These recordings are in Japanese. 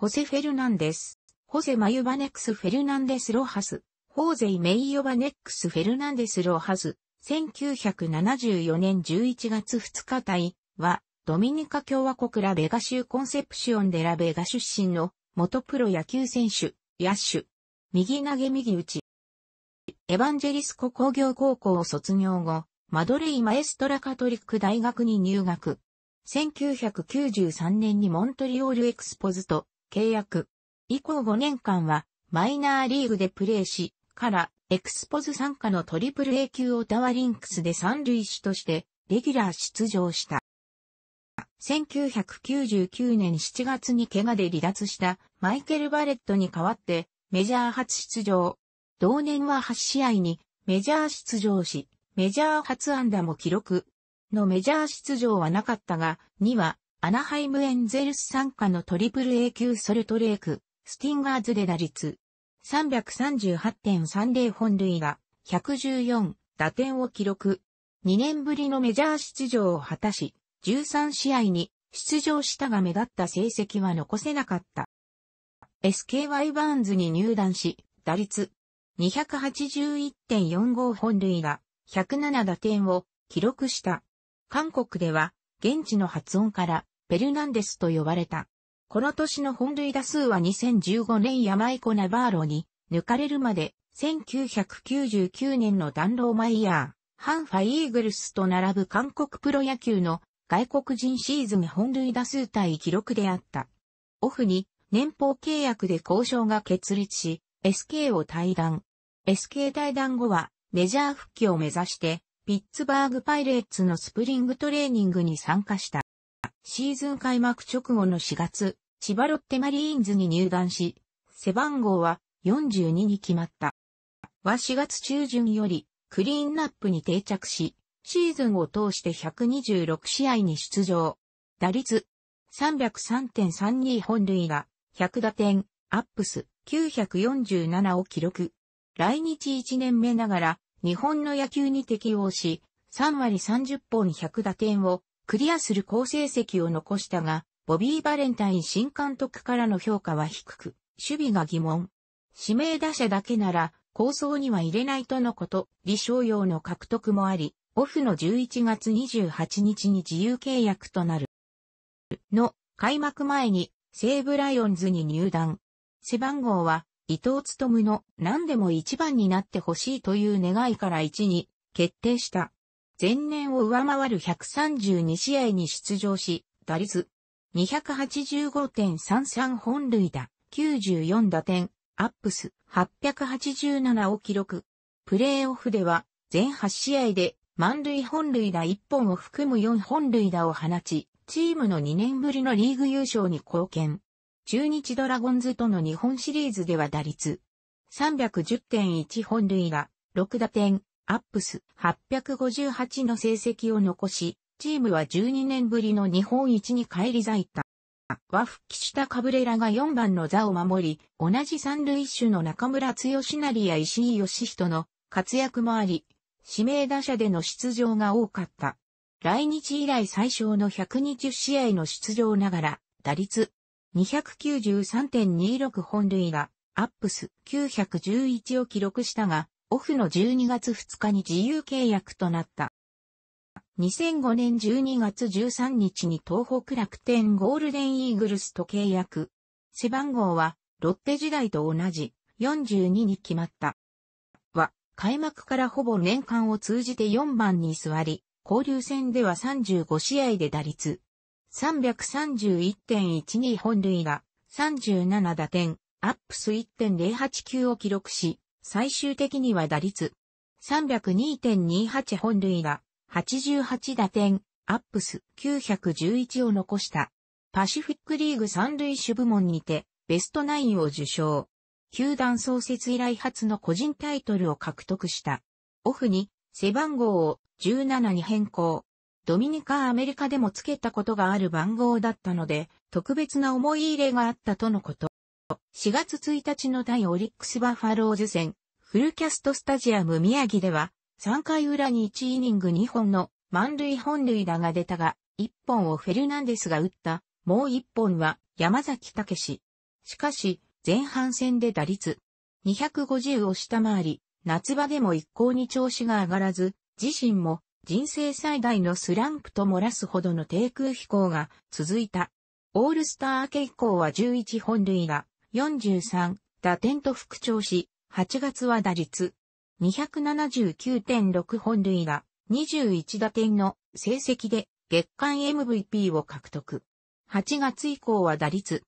ホセ・フェルナンデス、ホセ・マユバネックス・フェルナンデス・ロハス、ホーゼイ・メイヨバネックス・フェルナンデス・ロハス、1974年11月2日隊は、ドミニカ共和国ラベガ州コンセプシオンでラベガ出身の元プロ野球選手、野手。右投げ右打ち。エヴァンジェリスコ工業高校を卒業後、マドレイ・マエストラカトリック大学に入学。1993年にモントリオールエクスポズと契約。以降5年間はマイナーリーグでプレーし、からエクスポズ参加のトリプル A 級オタワリンクスで三塁手としてレギュラー出場した。1999年7月に怪我で離脱したマイケル・バレットに代わってメジャー初出場。同年は8試合にメジャー出場し、メジャー初安打も記録のメジャー出場はなかったが、2はアナハイムエンゼルス参加のトリプル A 級ソルトレーク、スティンガーズで打率338.30本塁が114打点を記録。2年ぶりのメジャー出場を果たし、13試合に出場したが目立った成績は残せなかった。SKY バーンズに入団し、打率281.45本塁が107打点を記録した。韓国では、現地の発音からペルナンデスと呼ばれた。この年の本塁打数は2015年山イコナバーロに抜かれるまで1999年のダンローマイヤー、ハンファイーグルスと並ぶ韓国プロ野球の外国人シーズン本塁打数対記録であった。オフに年俸契約で交渉が決裂し、SK を退団。SK 退団後はメジャー復帰を目指して、ピッツバーグパイレーツのスプリングトレーニングに参加した。シーズン開幕直後の4月、千葉ロッテマリーンズに入団し、背番号は42に決まった。は4月中旬よりクリーンナップに定着し、シーズンを通して126試合に出場。打率303.32本塁が、100打点、アップス947を記録。来日1年目ながら日本の野球に適応し、3割30本100打点をクリアする好成績を残したが、ボビー・バレンタイン新監督からの評価は低く、守備が疑問。指名打者だけなら、構想には入れないとのこと、李承陽の獲得もあり、オフの11月28日に自由契約となる。の、開幕前に、西武ライオンズに入団。背番号は、伊藤勤の何でも一番になってほしいという願いから1に決定した。前年を上回る132試合に出場し、打率285.33本塁打、94打点、アップス887を記録。プレーオフでは全8試合で満塁本塁打1本を含む4本塁打を放ち、チームの2年ぶりのリーグ優勝に貢献。中日ドラゴンズとの日本シリーズでは打率310.1本塁打、6打点、アップス858の成績を残し、チームは12年ぶりの日本一に返り咲いた。は復帰したカブレラが4番の座を守り、同じ三塁手の中村剛成や石井義人の活躍もあり、指名打者での出場が多かった。来日以来最小の120試合の出場ながら、打率293.26本塁がアップス911を記録したが、オフの12月2日に自由契約となった。2005年12月13日に東北楽天ゴールデンイーグルスと契約。背番号はロッテ時代と同じ42に決まった。は、開幕からほぼ年間を通じて4番に座り、交流戦では35試合で打率。331.12本塁打、37打点、アップス1.089を記録し、最終的には打率302.28本塁打、88打点、アップス911を残した。パシフィックリーグ三塁手部門にて、ベストナインを受賞。球団創設以来初の個人タイトルを獲得した。オフに背番号を17に変更。ドミニカアメリカでも付けたことがある番号だったので、特別な思い入れがあったとのこと。4月1日の対オリックスバファローズ戦、フルキャストスタジアム宮城では、3回裏に1イニング2本の満塁本塁打が出たが、1本をフェルナンデスが打った、もう1本は山崎武史。しかし、前半戦で打率250を下回り、夏場でも一向に調子が上がらず、自身も人生最大のスランプと漏らすほどの低空飛行が続いた。オールスター明け以降は11本塁打、43、打点と復調し、8月は打率279.6本塁打、21打点の成績で月間 MVP を獲得。8月以降は打率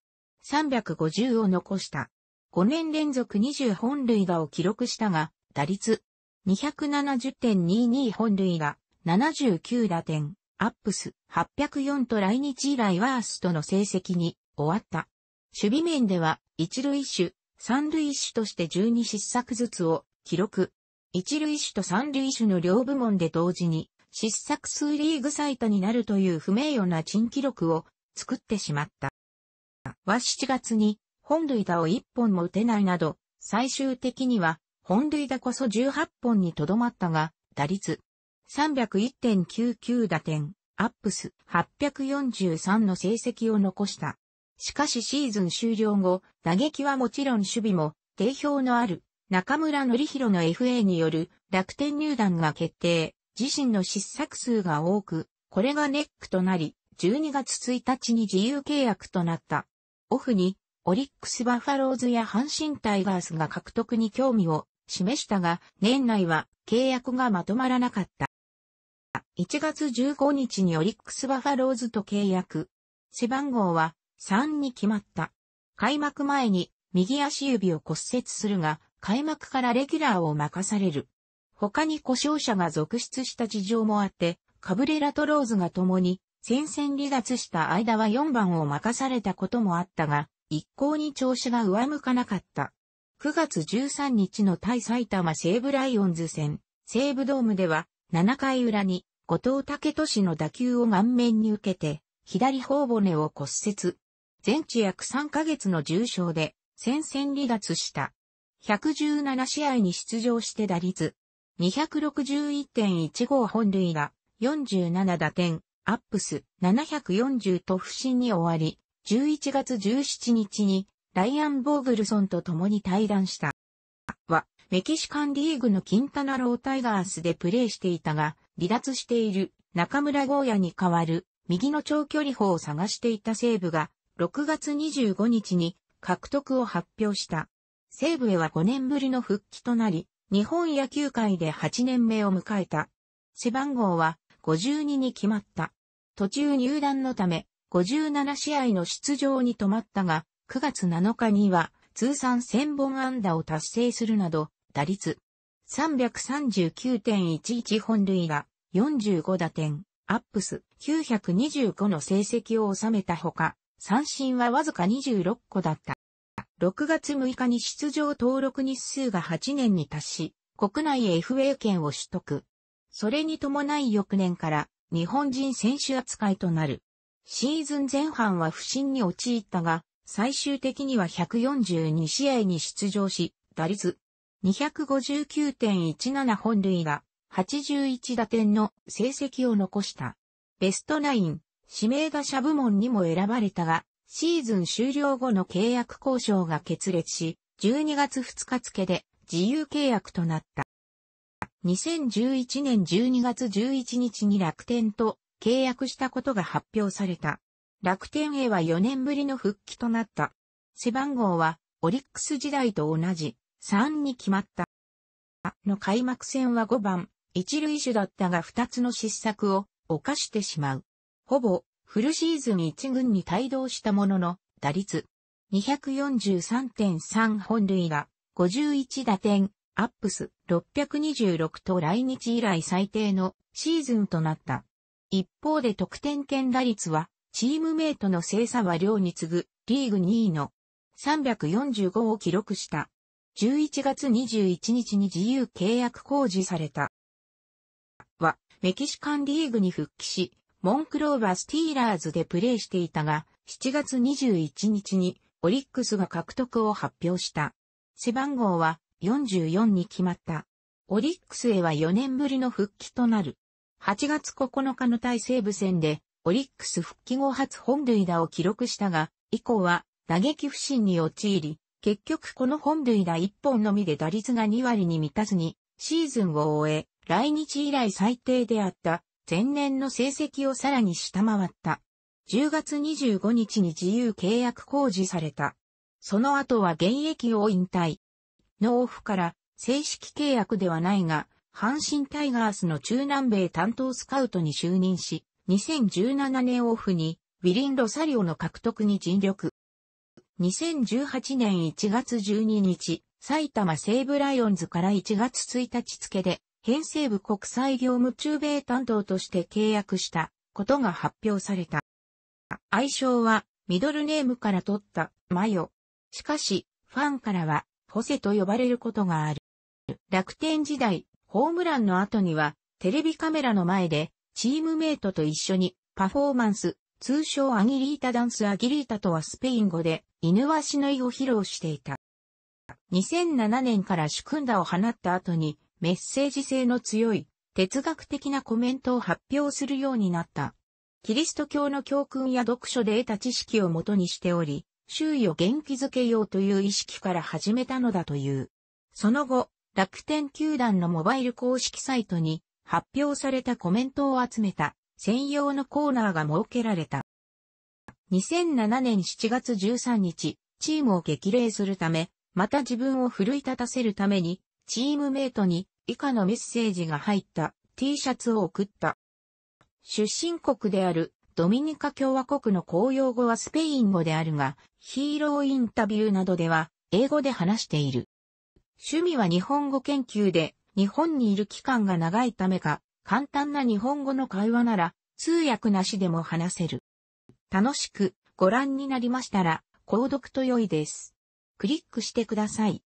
350を残した。5年連続20本塁打を記録したが、打率270.22本塁打、79打点、アップス804と来日以来ワーストの成績に終わった。守備面では一塁手、三塁手として12失策ずつを記録。一塁手と三塁手の両部門で同時に失策数リーグ最多になるという不名誉な珍記録を作ってしまった。は7月に本塁打を1本も打てないなど、最終的には本塁打こそ18本にとどまったが、打率301.99打点、アップス843の成績を残した。しかしシーズン終了後、打撃はもちろん守備も定評のある中村則弘の FA による楽天入団が決定。自身の失策数が多く、これがネックとなり、12月1日に自由契約となった。オフに、オリックスバファローズや阪神タイガースが獲得に興味を示したが、年内は契約がまとまらなかった。1月15日にオリックスバファローズと契約。背番号は3に決まった。開幕前に右足指を骨折するが、開幕からレギュラーを任される。他に故障者が続出した事情もあって、カブレラとローズが共に戦線離脱した間は4番を任されたこともあったが、一向に調子が上向かなかった。9月13日の対埼玉西武ライオンズ戦、西武ドームでは7回裏に後藤武俊の打球を顔面に受けて、左頬骨を骨折。全治約3ヶ月の重傷で戦線離脱した。117試合に出場して打率261.15本塁打47打点アップス740と不振に終わり11月17日にライアン・ボーグルソンと共に対談した。は、メキシカンリーグのキンタナロータイガースでプレーしていたが、離脱している中村豪也に代わる右の長距離砲を探していた西部が6月25日に獲得を発表した。西武へは5年ぶりの復帰となり、日本野球界で8年目を迎えた。背番号は52に決まった。途中入団のため、57試合の出場に止まったが、9月7日には通算1000本安打を達成するなど、打率339.11本塁打、45打点、アップス925の成績を収めたほか、三振はわずか26個だった。6月6日に出場登録日数が8年に達し、国内 FA 権を取得。それに伴い翌年から日本人選手扱いとなる。シーズン前半は不振に陥ったが、最終的には142試合に出場し、打率259.17本塁が81打点の成績を残した。ベストナイン、指名打者部門にも選ばれたが、シーズン終了後の契約交渉が決裂し、12月2日付で自由契約となった。2011年12月11日に楽天と契約したことが発表された。楽天へは4年ぶりの復帰となった。背番号はオリックス時代と同じ3に決まった。の開幕戦は5番、一塁手だったが2つの失策を犯してしまう。ほぼフルシーズン1軍に帯同したものの、打率243.3本塁が、51打点、アップス626と来日以来最低のシーズンとなった。一方で得点圏打率は、チームメイトの精査は量に次ぐリーグ2位の345を記録した。11月21日に自由契約公示された。は、メキシカンリーグに復帰し、モンクローバースティーラーズでプレーしていたが、7月21日にオリックスが獲得を発表した。背番号は44に決まった。オリックスへは4年ぶりの復帰となる。8月9日の対西部戦で、オリックス復帰後初本塁打を記録したが、以降は打撃不振に陥り、結局この本塁打1本のみで打率が2割に満たずに、シーズンを終え、来日以来最低であった前年の成績をさらに下回った。10月25日に自由契約公示された。その後は現役を引退。ーフから正式契約ではないが、阪神タイガースの中南米担当スカウトに就任し、2017年オフにウィリン・ロサリオの獲得に尽力。2018年1月12日、埼玉西武ライオンズから1月1日付で編成部国際業務中米担当として契約したことが発表された。愛称はミドルネームから取ったマヨ。しかし、ファンからはホセと呼ばれることがある。楽天時代、ホームランの後にはテレビカメラの前でチームメイトと一緒にパフォーマンス、通称アギリータダンスアギリータとはスペイン語で犬はしのいを披露していた。2007年から主君だを放った後にメッセージ性の強い哲学的なコメントを発表するようになった。キリスト教の教訓や読書で得た知識をもとにしており、周囲を元気づけようという意識から始めたのだという。その後、楽天球団のモバイル公式サイトに発表されたコメントを集めた専用のコーナーが設けられた。2007年7月13日、チームを激励するため、また自分を奮い立たせるために、チームメイトに以下のメッセージが入った T シャツを送った。出身国であるドミニカ共和国の公用語はスペイン語であるが、ヒーローインタビューなどでは英語で話している。趣味は日本語研究で、日本にいる期間が長いためか、簡単な日本語の会話なら、通訳なしでも話せる。楽しくご覧になりましたら、購読と良いです。クリックしてください。